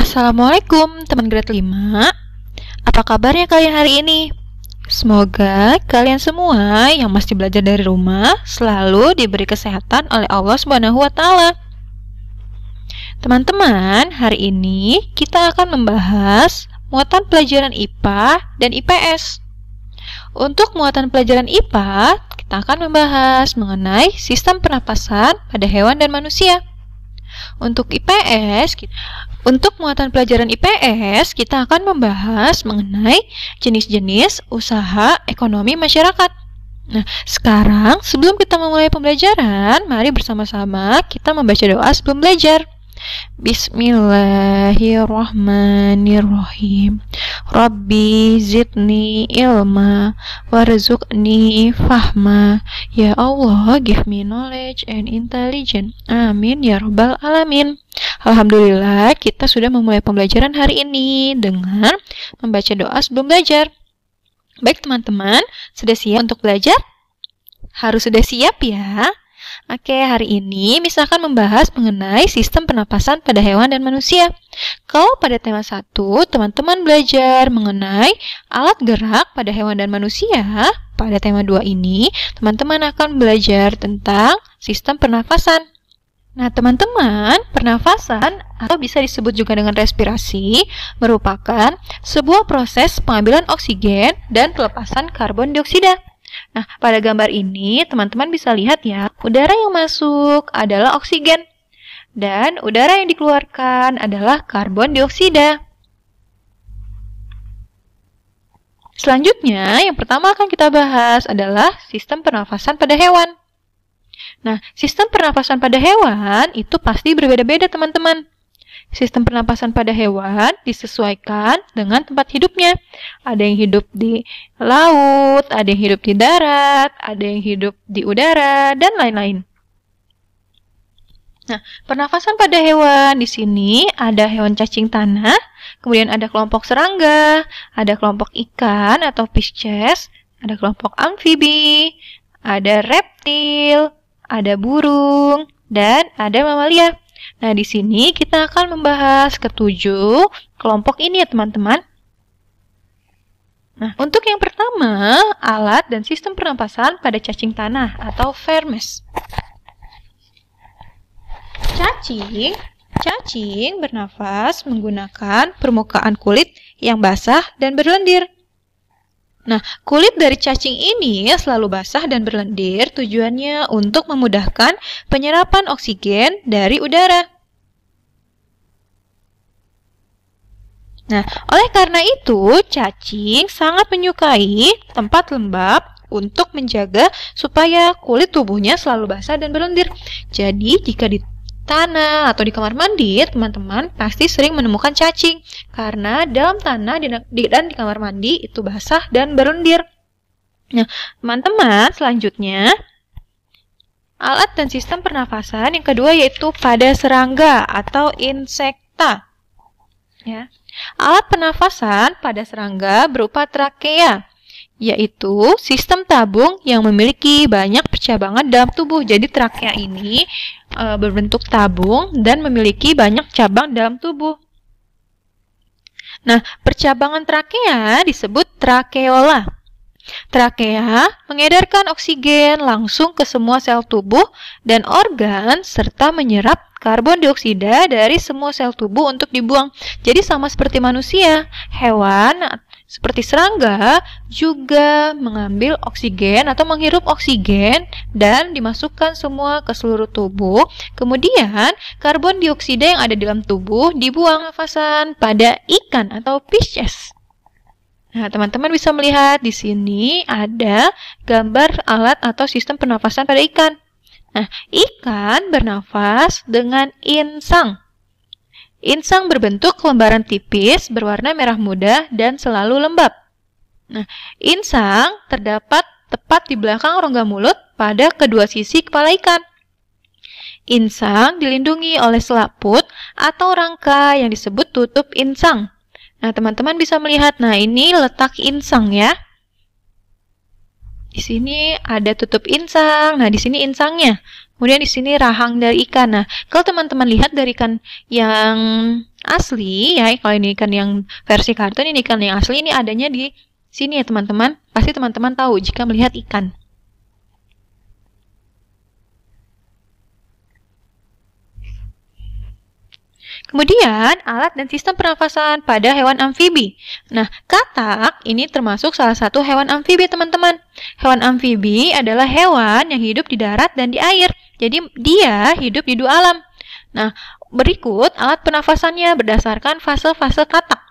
Assalamualaikum teman grade 5 Apa kabarnya kalian hari ini? Semoga kalian semua yang masih belajar dari rumah selalu diberi kesehatan oleh Allah Subhanahu wa taala. Teman-teman, hari ini kita akan membahas muatan pelajaran IPA dan IPS. Untuk muatan pelajaran IPA, kita akan membahas mengenai sistem pernapasan pada hewan dan manusia. Untuk IPS, kita untuk muatan pelajaran IPS, kita akan membahas mengenai jenis-jenis usaha ekonomi masyarakat. Nah, sekarang sebelum kita memulai pembelajaran, mari bersama-sama kita membaca doa sebelum belajar. Bismillahirrahmanirrahim Rabbi zidni ilma Warzuqni fahma Ya Allah give me knowledge and intelligence Amin ya Rabbal Alamin Alhamdulillah, kita sudah memulai pembelajaran hari ini dengan membaca doa sebelum belajar. Baik teman-teman, sudah siap untuk belajar? Harus sudah siap ya. Oke, hari ini misalkan membahas mengenai sistem pernapasan pada hewan dan manusia. Kalau pada tema 1, teman-teman belajar mengenai alat gerak pada hewan dan manusia, pada tema 2 ini, teman-teman akan belajar tentang sistem pernafasan. Nah, teman-teman, pernafasan atau bisa disebut juga dengan respirasi merupakan sebuah proses pengambilan oksigen dan pelepasan karbon dioksida. Nah, pada gambar ini teman-teman bisa lihat ya, udara yang masuk adalah oksigen dan udara yang dikeluarkan adalah karbon dioksida. Selanjutnya, yang pertama akan kita bahas adalah sistem pernafasan pada hewan. Nah, sistem pernapasan pada hewan itu pasti berbeda-beda, teman-teman. Sistem pernapasan pada hewan disesuaikan dengan tempat hidupnya. Ada yang hidup di laut, ada yang hidup di darat, ada yang hidup di udara, dan lain-lain. Nah, pernafasan pada hewan di sini ada hewan cacing tanah, kemudian ada kelompok serangga, ada kelompok ikan atau pisces, ada kelompok amfibi, ada reptil, ada burung, dan ada mamalia. Nah, di sini kita akan membahas ketujuh kelompok ini ya, teman-teman. Nah, untuk yang pertama, alat dan sistem pernapasan pada cacing tanah atau vermes. Cacing, cacing bernafas menggunakan permukaan kulit yang basah dan berlendir. Nah, kulit dari cacing ini selalu basah dan berlendir tujuannya untuk memudahkan penyerapan oksigen dari udara. Nah, oleh karena itu, cacing sangat menyukai tempat lembab untuk menjaga supaya kulit tubuhnya selalu basah dan berlendir. Jadi, jika di tanah atau di kamar mandi, teman-teman pasti sering menemukan cacing karena dalam tanah dan di kamar mandi itu basah dan berlendir. Nah, teman-teman, selanjutnya alat dan sistem pernafasan yang kedua yaitu pada serangga atau insekta. Ya. Alat pernafasan pada serangga berupa trakea yaitu sistem tabung yang memiliki banyak percabangan dalam tubuh. Jadi trakea ini e, berbentuk tabung dan memiliki banyak cabang dalam tubuh. Nah, percabangan trakea disebut trakeola. Trakea mengedarkan oksigen langsung ke semua sel tubuh dan organ serta menyerap karbon dioksida dari semua sel tubuh untuk dibuang. Jadi sama seperti manusia, hewan seperti serangga juga mengambil oksigen atau menghirup oksigen dan dimasukkan semua ke seluruh tubuh. Kemudian, karbon dioksida yang ada dalam tubuh dibuang nafasan pada ikan atau fishes. Nah, teman-teman bisa melihat di sini ada gambar alat atau sistem pernafasan pada ikan. Nah, ikan bernafas dengan insang. Insang berbentuk lembaran tipis berwarna merah muda dan selalu lembab. Nah, insang terdapat tepat di belakang rongga mulut pada kedua sisi kepala ikan. Insang dilindungi oleh selaput atau rangka yang disebut tutup insang. Nah, teman-teman bisa melihat, nah ini letak insang ya. Di sini ada tutup insang, nah di sini insangnya. Kemudian di sini rahang dari ikan. Nah, kalau teman-teman lihat dari ikan yang asli, ya, kalau ini ikan yang versi kartun, ini ikan yang asli, ini adanya di sini ya teman-teman. Pasti teman-teman tahu jika melihat ikan. Kemudian, alat dan sistem pernafasan pada hewan amfibi. Nah, katak ini termasuk salah satu hewan amfibi, teman-teman. Hewan amfibi adalah hewan yang hidup di darat dan di air. Jadi dia hidup di dua alam. Nah, berikut alat penafasannya berdasarkan fase-fase katak.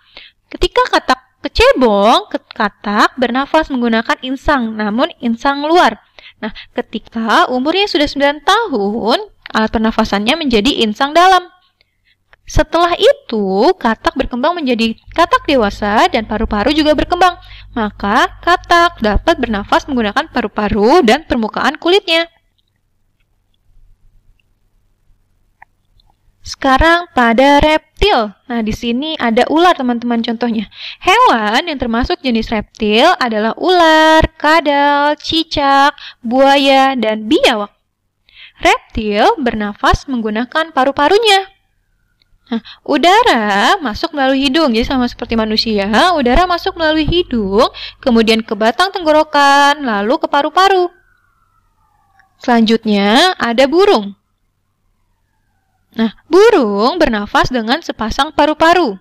Ketika katak kecebong, katak bernafas menggunakan insang, namun insang luar. Nah, ketika umurnya sudah 9 tahun, alat pernafasannya menjadi insang dalam. Setelah itu, katak berkembang menjadi katak dewasa dan paru-paru juga berkembang. Maka, katak dapat bernafas menggunakan paru-paru dan permukaan kulitnya. Sekarang pada reptil. Nah, di sini ada ular, teman-teman, contohnya. Hewan yang termasuk jenis reptil adalah ular, kadal, cicak, buaya, dan biawak. Reptil bernafas menggunakan paru-parunya. Nah, udara masuk melalui hidung, jadi sama seperti manusia, udara masuk melalui hidung, kemudian ke batang tenggorokan, lalu ke paru-paru. Selanjutnya, ada burung. Nah, burung bernafas dengan sepasang paru-paru.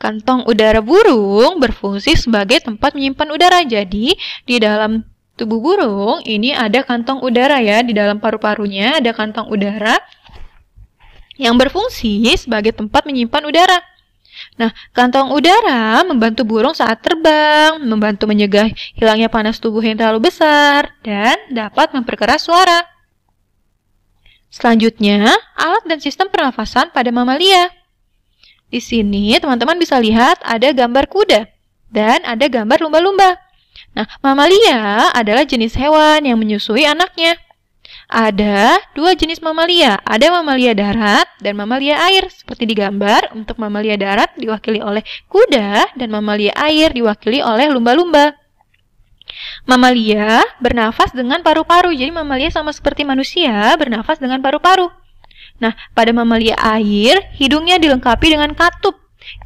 Kantong udara burung berfungsi sebagai tempat menyimpan udara. Jadi, di dalam tubuh burung ini ada kantong udara ya, di dalam paru-parunya ada kantong udara yang berfungsi sebagai tempat menyimpan udara. Nah, kantong udara membantu burung saat terbang, membantu mencegah hilangnya panas tubuh yang terlalu besar, dan dapat memperkeras suara. Selanjutnya, alat dan sistem pernafasan pada mamalia. Di sini, teman-teman bisa lihat ada gambar kuda dan ada gambar lumba-lumba. Nah, mamalia adalah jenis hewan yang menyusui anaknya. Ada dua jenis mamalia, ada mamalia darat dan mamalia air. Seperti di gambar, untuk mamalia darat diwakili oleh kuda dan mamalia air diwakili oleh lumba-lumba. Mamalia bernafas dengan paru-paru. Jadi mamalia sama seperti manusia bernafas dengan paru-paru. Nah, pada mamalia air, hidungnya dilengkapi dengan katup.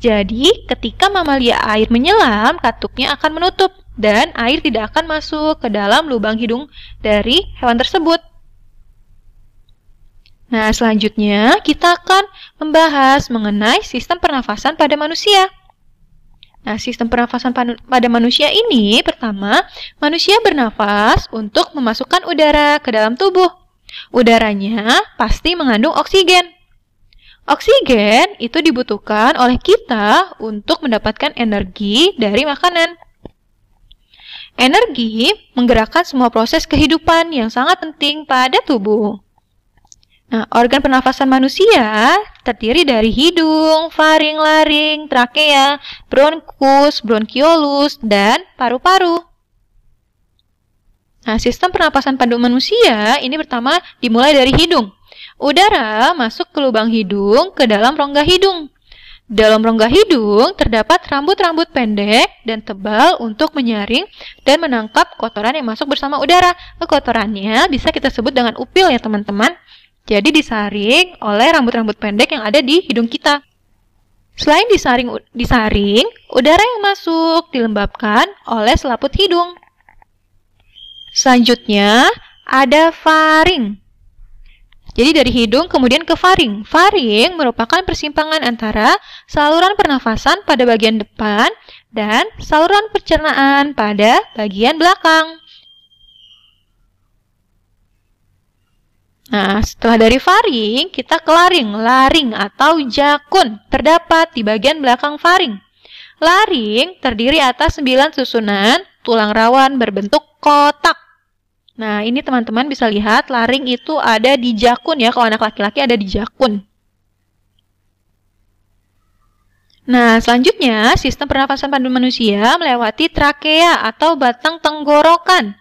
Jadi, ketika mamalia air menyelam, katupnya akan menutup dan air tidak akan masuk ke dalam lubang hidung dari hewan tersebut. Nah, selanjutnya kita akan membahas mengenai sistem pernafasan pada manusia. Nah, sistem pernafasan pada manusia ini pertama, manusia bernafas untuk memasukkan udara ke dalam tubuh. Udaranya pasti mengandung oksigen. Oksigen itu dibutuhkan oleh kita untuk mendapatkan energi dari makanan. Energi menggerakkan semua proses kehidupan yang sangat penting pada tubuh. Nah, organ pernafasan manusia terdiri dari hidung, faring, laring, trakea, bronkus, bronkiolus, dan paru-paru. Nah, sistem pernapasan pandu manusia ini pertama dimulai dari hidung. Udara masuk ke lubang hidung ke dalam rongga hidung. Dalam rongga hidung terdapat rambut-rambut pendek dan tebal untuk menyaring dan menangkap kotoran yang masuk bersama udara. Kotorannya bisa kita sebut dengan upil ya teman-teman. Jadi disaring oleh rambut-rambut pendek yang ada di hidung kita. Selain disaring, disaring, udara yang masuk dilembabkan oleh selaput hidung. Selanjutnya ada faring. Jadi dari hidung kemudian ke faring. Faring merupakan persimpangan antara saluran pernafasan pada bagian depan dan saluran pencernaan pada bagian belakang. Nah, setelah dari faring, kita ke laring. Laring atau jakun terdapat di bagian belakang faring. Laring terdiri atas 9 susunan tulang rawan berbentuk kotak. Nah, ini teman-teman bisa lihat laring itu ada di jakun ya, kalau anak laki-laki ada di jakun. Nah, selanjutnya sistem pernafasan pandu manusia melewati trakea atau batang tenggorokan.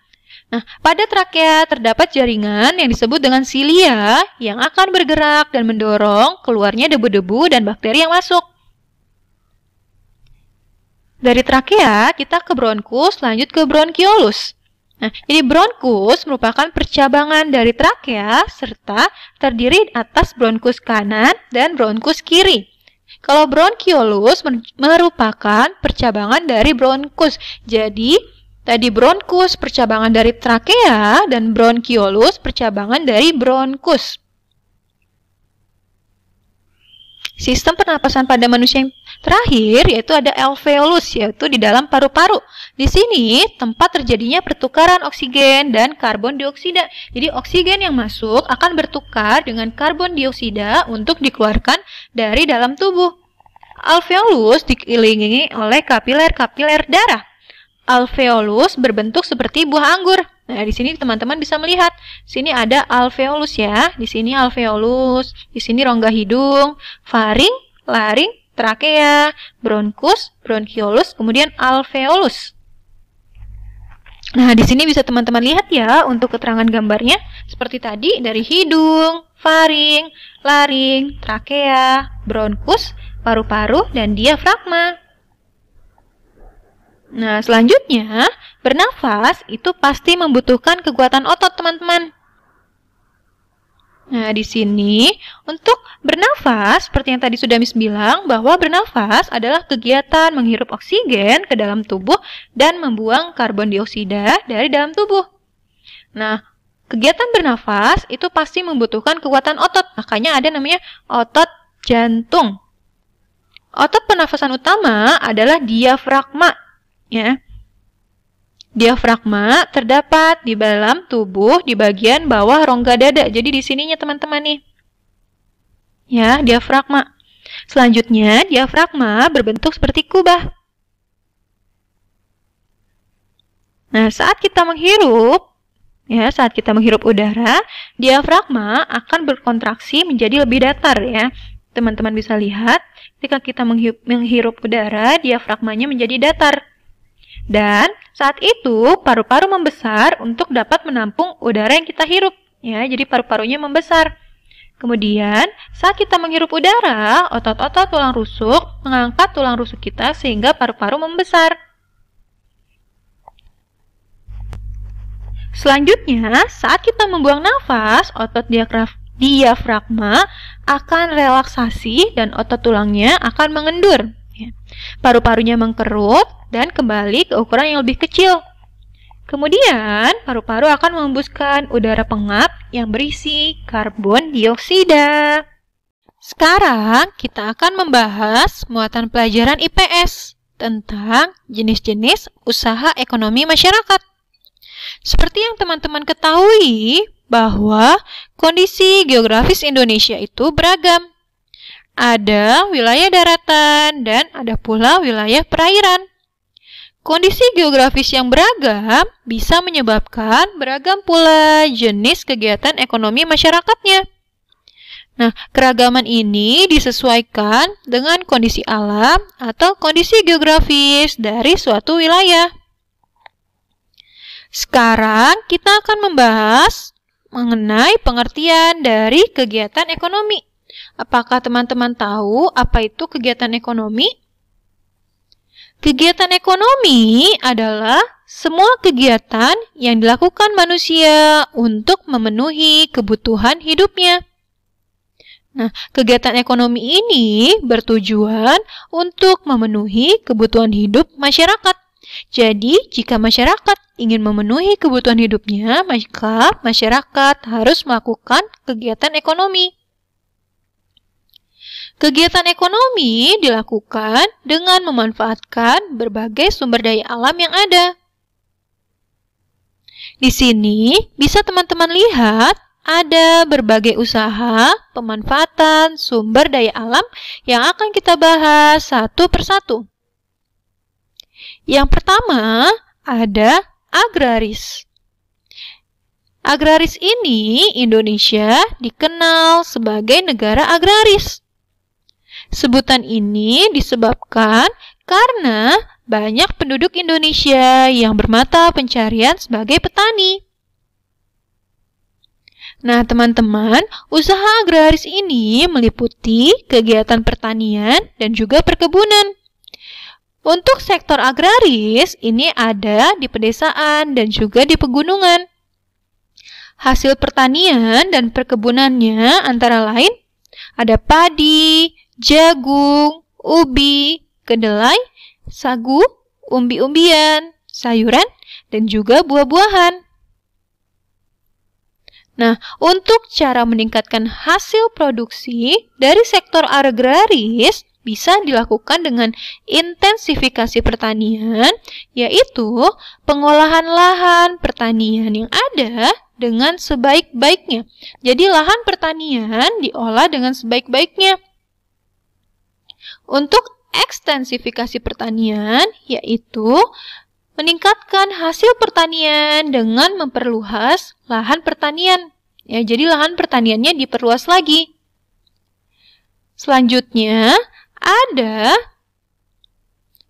Nah, pada trakea terdapat jaringan yang disebut dengan silia yang akan bergerak dan mendorong keluarnya debu-debu dan bakteri yang masuk. Dari trakea kita ke bronkus, lanjut ke bronkiolus. Nah, jadi bronkus merupakan percabangan dari trakea serta terdiri atas bronkus kanan dan bronkus kiri. Kalau bronkiolus merupakan percabangan dari bronkus. Jadi, Tadi bronkus percabangan dari trakea dan bronkiolus percabangan dari bronkus. Sistem pernapasan pada manusia yang terakhir yaitu ada alveolus yaitu di dalam paru-paru. Di sini tempat terjadinya pertukaran oksigen dan karbon dioksida. Jadi oksigen yang masuk akan bertukar dengan karbon dioksida untuk dikeluarkan dari dalam tubuh. Alveolus dikelilingi oleh kapiler-kapiler darah alveolus berbentuk seperti buah anggur. Nah, di sini teman-teman bisa melihat, sini ada alveolus ya, di sini alveolus, di sini rongga hidung, faring, laring, trakea, bronkus, bronchiolus, kemudian alveolus. Nah, di sini bisa teman-teman lihat ya untuk keterangan gambarnya seperti tadi dari hidung, faring, laring, trakea, bronkus, paru-paru dan diafragma. Nah, selanjutnya, bernafas itu pasti membutuhkan kekuatan otot, teman-teman. Nah, di sini untuk bernafas, seperti yang tadi sudah Miss bilang, bahwa bernafas adalah kegiatan menghirup oksigen ke dalam tubuh dan membuang karbon dioksida dari dalam tubuh. Nah, kegiatan bernafas itu pasti membutuhkan kekuatan otot, makanya ada namanya otot jantung. Otot pernafasan utama adalah diafragma ya. Diafragma terdapat di dalam tubuh di bagian bawah rongga dada. Jadi di sininya teman-teman nih. Ya, diafragma. Selanjutnya, diafragma berbentuk seperti kubah. Nah, saat kita menghirup, ya, saat kita menghirup udara, diafragma akan berkontraksi menjadi lebih datar ya. Teman-teman bisa lihat, ketika kita menghirup udara, diafragmanya menjadi datar. Dan saat itu paru-paru membesar untuk dapat menampung udara yang kita hirup. Ya, jadi paru-parunya membesar. Kemudian, saat kita menghirup udara, otot-otot tulang rusuk mengangkat tulang rusuk kita sehingga paru-paru membesar. Selanjutnya, saat kita membuang nafas, otot diafragma akan relaksasi dan otot tulangnya akan mengendur. Ya. Paru-parunya mengkerut, dan kembali ke ukuran yang lebih kecil. Kemudian, paru-paru akan mengembuskan udara pengap yang berisi karbon dioksida. Sekarang, kita akan membahas muatan pelajaran IPS tentang jenis-jenis usaha ekonomi masyarakat. Seperti yang teman-teman ketahui, bahwa kondisi geografis Indonesia itu beragam. Ada wilayah daratan dan ada pula wilayah perairan. Kondisi geografis yang beragam bisa menyebabkan beragam pula jenis kegiatan ekonomi masyarakatnya. Nah, keragaman ini disesuaikan dengan kondisi alam atau kondisi geografis dari suatu wilayah. Sekarang kita akan membahas mengenai pengertian dari kegiatan ekonomi. Apakah teman-teman tahu apa itu kegiatan ekonomi? Kegiatan ekonomi adalah semua kegiatan yang dilakukan manusia untuk memenuhi kebutuhan hidupnya. Nah, kegiatan ekonomi ini bertujuan untuk memenuhi kebutuhan hidup masyarakat. Jadi, jika masyarakat ingin memenuhi kebutuhan hidupnya, maka masyarakat harus melakukan kegiatan ekonomi. Kegiatan ekonomi dilakukan dengan memanfaatkan berbagai sumber daya alam yang ada. Di sini bisa teman-teman lihat ada berbagai usaha pemanfaatan sumber daya alam yang akan kita bahas satu persatu. Yang pertama ada agraris. Agraris ini Indonesia dikenal sebagai negara agraris Sebutan ini disebabkan karena banyak penduduk Indonesia yang bermata pencarian sebagai petani. Nah, teman-teman, usaha agraris ini meliputi kegiatan pertanian dan juga perkebunan. Untuk sektor agraris, ini ada di pedesaan dan juga di pegunungan. Hasil pertanian dan perkebunannya antara lain ada padi, jagung, ubi, kedelai, sagu, umbi-umbian, sayuran, dan juga buah-buahan. Nah, untuk cara meningkatkan hasil produksi dari sektor agraris bisa dilakukan dengan intensifikasi pertanian, yaitu pengolahan lahan pertanian yang ada dengan sebaik-baiknya. Jadi lahan pertanian diolah dengan sebaik-baiknya untuk ekstensifikasi pertanian, yaitu meningkatkan hasil pertanian dengan memperluas lahan pertanian. Ya, jadi lahan pertaniannya diperluas lagi. Selanjutnya, ada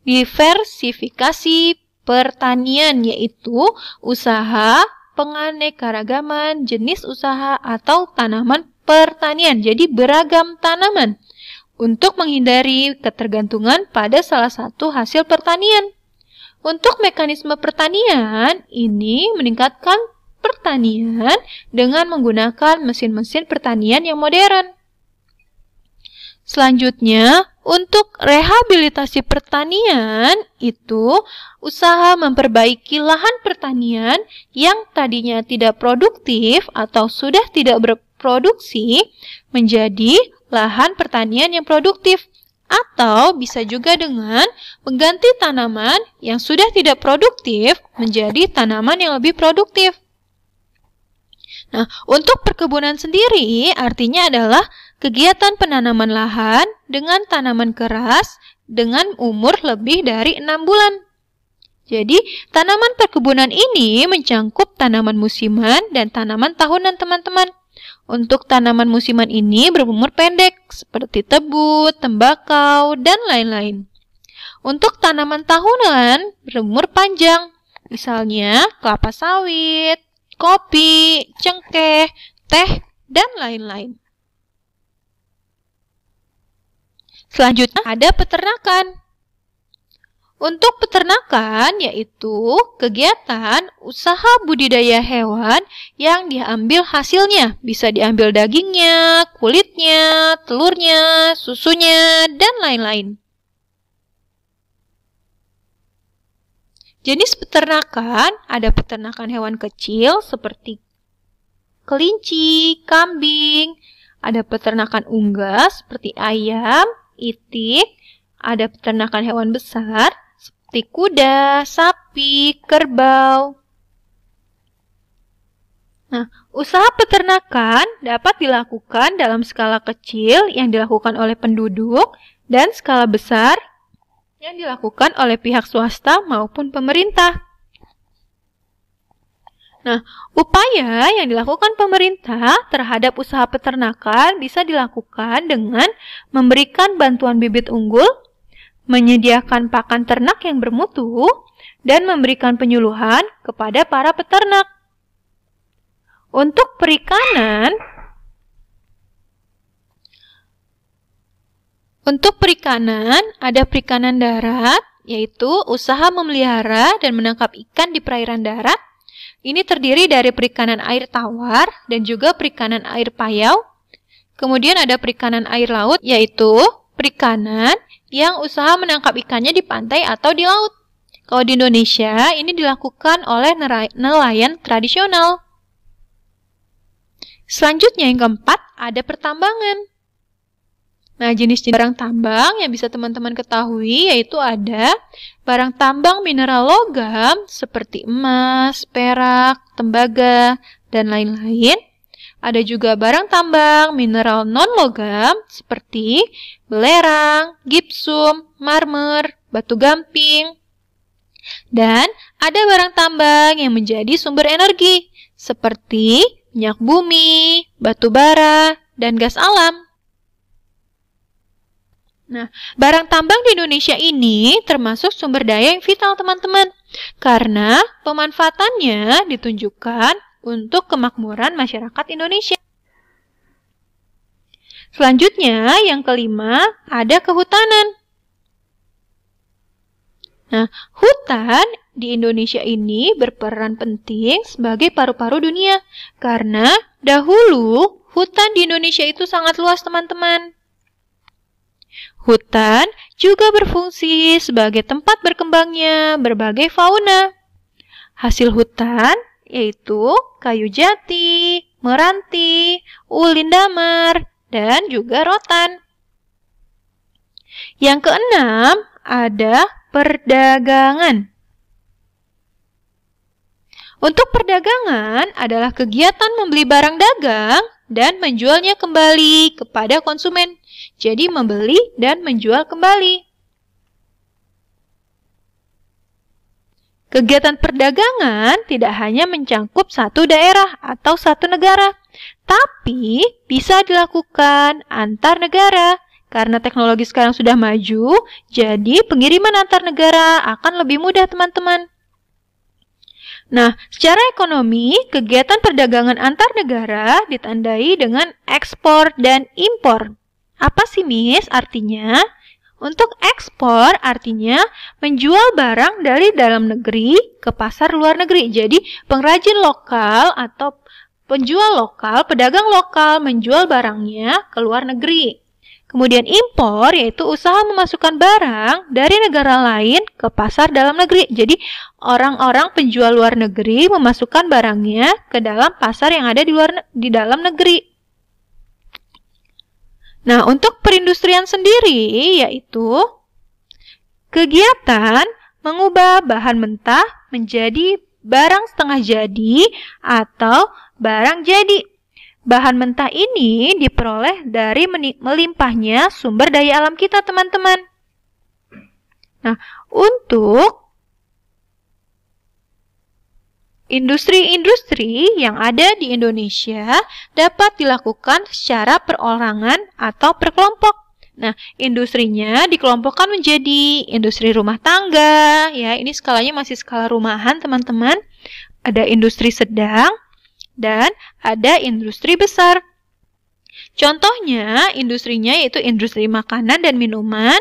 diversifikasi pertanian yaitu usaha penganekaragaman jenis usaha atau tanaman pertanian. Jadi beragam tanaman untuk menghindari ketergantungan pada salah satu hasil pertanian. Untuk mekanisme pertanian, ini meningkatkan pertanian dengan menggunakan mesin-mesin pertanian yang modern. Selanjutnya, untuk rehabilitasi pertanian itu usaha memperbaiki lahan pertanian yang tadinya tidak produktif atau sudah tidak berproduksi menjadi lahan pertanian yang produktif, atau bisa juga dengan mengganti tanaman yang sudah tidak produktif menjadi tanaman yang lebih produktif. Nah, untuk perkebunan sendiri artinya adalah kegiatan penanaman lahan dengan tanaman keras dengan umur lebih dari enam bulan. Jadi, tanaman perkebunan ini mencakup tanaman musiman dan tanaman tahunan teman-teman. Untuk tanaman musiman ini berumur pendek seperti tebu, tembakau, dan lain-lain. Untuk tanaman tahunan berumur panjang, misalnya kelapa sawit, kopi, cengkeh, teh, dan lain-lain. Selanjutnya ada peternakan. Untuk peternakan yaitu kegiatan usaha budidaya hewan yang diambil hasilnya, bisa diambil dagingnya, kulitnya, telurnya, susunya, dan lain-lain. Jenis peternakan ada peternakan hewan kecil seperti kelinci, kambing, ada peternakan unggas seperti ayam, itik, ada peternakan hewan besar seperti kuda, sapi, kerbau. Nah, usaha peternakan dapat dilakukan dalam skala kecil yang dilakukan oleh penduduk dan skala besar yang dilakukan oleh pihak swasta maupun pemerintah. Nah, upaya yang dilakukan pemerintah terhadap usaha peternakan bisa dilakukan dengan memberikan bantuan bibit unggul menyediakan pakan ternak yang bermutu, dan memberikan penyuluhan kepada para peternak. Untuk perikanan, untuk perikanan ada perikanan darat, yaitu usaha memelihara dan menangkap ikan di perairan darat. Ini terdiri dari perikanan air tawar dan juga perikanan air payau. Kemudian ada perikanan air laut, yaitu perikanan yang usaha menangkap ikannya di pantai atau di laut. Kalau di Indonesia, ini dilakukan oleh nelayan tradisional. Selanjutnya yang keempat, ada pertambangan. Nah, jenis jenis barang tambang yang bisa teman-teman ketahui yaitu ada barang tambang mineral logam seperti emas, perak, tembaga, dan lain-lain ada juga barang tambang mineral non-logam seperti belerang, gipsum, marmer, batu gamping. Dan ada barang tambang yang menjadi sumber energi seperti minyak bumi, batu bara, dan gas alam. Nah, barang tambang di Indonesia ini termasuk sumber daya yang vital, teman-teman, karena pemanfaatannya ditunjukkan untuk kemakmuran masyarakat Indonesia. Selanjutnya, yang kelima, ada kehutanan. Nah, hutan di Indonesia ini berperan penting sebagai paru-paru dunia karena dahulu hutan di Indonesia itu sangat luas, teman-teman. Hutan juga berfungsi sebagai tempat berkembangnya berbagai fauna. Hasil hutan yaitu kayu jati, meranti, ulin damar, dan juga rotan. Yang keenam, ada perdagangan. Untuk perdagangan adalah kegiatan membeli barang dagang dan menjualnya kembali kepada konsumen. Jadi membeli dan menjual kembali. Kegiatan perdagangan tidak hanya mencangkup satu daerah atau satu negara, tapi bisa dilakukan antar negara. Karena teknologi sekarang sudah maju, jadi pengiriman antar negara akan lebih mudah, teman-teman. Nah, secara ekonomi, kegiatan perdagangan antar negara ditandai dengan ekspor dan impor. Apa sih, Miss? Artinya, untuk ekspor artinya menjual barang dari dalam negeri ke pasar luar negeri. Jadi pengrajin lokal atau penjual lokal, pedagang lokal menjual barangnya ke luar negeri. Kemudian impor yaitu usaha memasukkan barang dari negara lain ke pasar dalam negeri. Jadi orang-orang penjual luar negeri memasukkan barangnya ke dalam pasar yang ada di luar di dalam negeri. Nah, untuk perindustrian sendiri yaitu kegiatan mengubah bahan mentah menjadi barang setengah jadi atau barang jadi. Bahan mentah ini diperoleh dari melimpahnya sumber daya alam kita, teman-teman. Nah, untuk Industri-industri yang ada di Indonesia dapat dilakukan secara perorangan atau perkelompok. Nah, industrinya dikelompokkan menjadi industri rumah tangga, ya. Ini skalanya masih skala rumahan, teman-teman. Ada industri sedang dan ada industri besar. Contohnya, industrinya yaitu industri makanan dan minuman,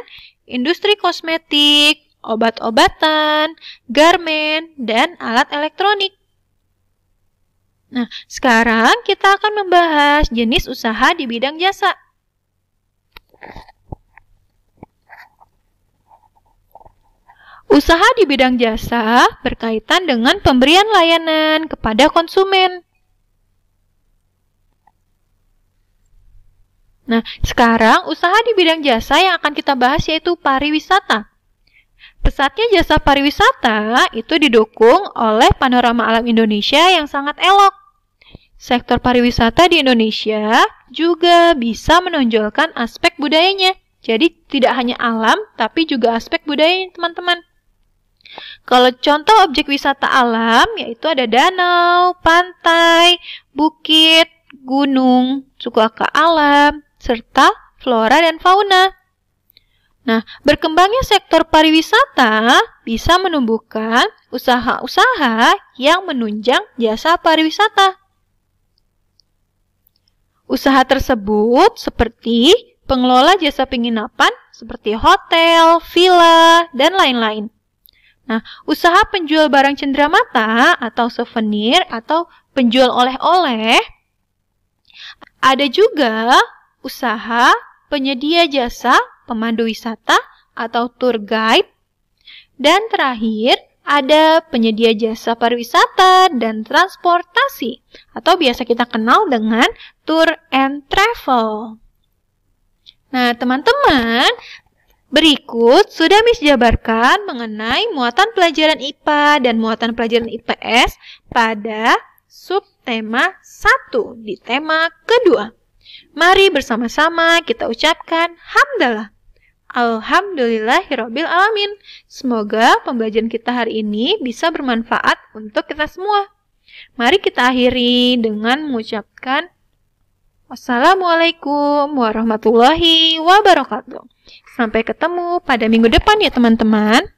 industri kosmetik, obat-obatan, garmen, dan alat elektronik. Nah, sekarang kita akan membahas jenis usaha di bidang jasa. Usaha di bidang jasa berkaitan dengan pemberian layanan kepada konsumen. Nah, sekarang usaha di bidang jasa yang akan kita bahas yaitu pariwisata. Pesatnya jasa pariwisata itu didukung oleh panorama alam Indonesia yang sangat elok. Sektor pariwisata di Indonesia juga bisa menonjolkan aspek budayanya. Jadi tidak hanya alam, tapi juga aspek budaya teman-teman. Kalau contoh objek wisata alam, yaitu ada danau, pantai, bukit, gunung, suku alam, serta flora dan fauna. Nah, berkembangnya sektor pariwisata bisa menumbuhkan usaha-usaha yang menunjang jasa pariwisata. Usaha tersebut seperti pengelola jasa penginapan seperti hotel, villa, dan lain-lain. Nah, usaha penjual barang cenderamata atau souvenir atau penjual oleh-oleh. Ada juga usaha penyedia jasa pemandu wisata atau tour guide, dan terakhir ada penyedia jasa pariwisata dan transportasi atau biasa kita kenal dengan tour and travel. Nah, teman-teman, berikut sudah Miss jabarkan mengenai muatan pelajaran IPA dan muatan pelajaran IPS pada subtema 1 di tema kedua. Mari bersama-sama kita ucapkan hamdalah. Alhamdulillahirabbil alamin. Semoga pembelajaran kita hari ini bisa bermanfaat untuk kita semua. Mari kita akhiri dengan mengucapkan Wassalamualaikum warahmatullahi wabarakatuh. Sampai ketemu pada minggu depan ya teman-teman.